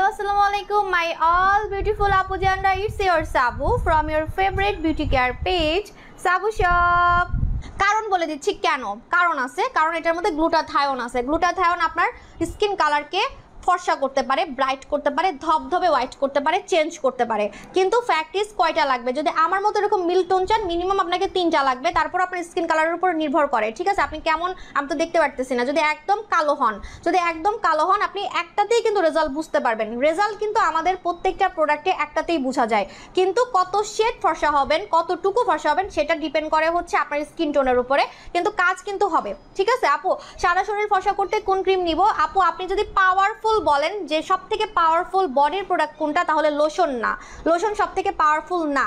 hello আসসালামু আলাইকুম মাই all beautiful আপু জানরা it's your Sabu from your favourite beauty care page Sabu shop কারণ বলে দিচ্ছি কেন কারণ আছে কারণ এটার মধ্যে গ্লুটাথায়ন আছে গ্লুটাথায়ন আপনার স্কিন কালারকে ফর্সা করতে পারে ব্রাইট করতে পারে ধবধবে হোয়াইট করতে পারে চেঞ্জ করতে পারে কিন্তু ফ্যাক্টিস কয়টা লাগবে যদি আমার মতো এরকম মিল টোন চান মিনিমাম আপনাকে তিনটা লাগবে তারপর আপনার স্কিন কালারের উপর নির্ভর করে ঠিক আছে আপনি কেমন আমি তো দেখতে পারতেছি না যদি একদম কালো হন যদি একদম কালো হন আপনি একটাতেই কিন্তু রেজাল্ট বুঝতে পারবেন রেজাল্ট কিন্তু আমাদের প্রত্যেকটা প্রোডাক্টে একটাতেই বোঝা যায় কিন্তু কত শেড ফর্সা হবেন কতটুকু ফর্সা হবেন সেটা ডিপেন্ড করে হচ্ছে আপনার স্কিন টোনের উপরে কিন্তু কাজ কিন্তু হবে ঠিক আছে আপু সারা শরীর ফর্সা করতে কোন ক্রিম নিব আপু আপনি যদি পাওয়ারফুল বলেন যে সব থেকে পাওয়ারফুল বডির প্রোডাক্ট কোনটা তাহলে লোশন না লোশন সব থেকে পাওয়ারফুল না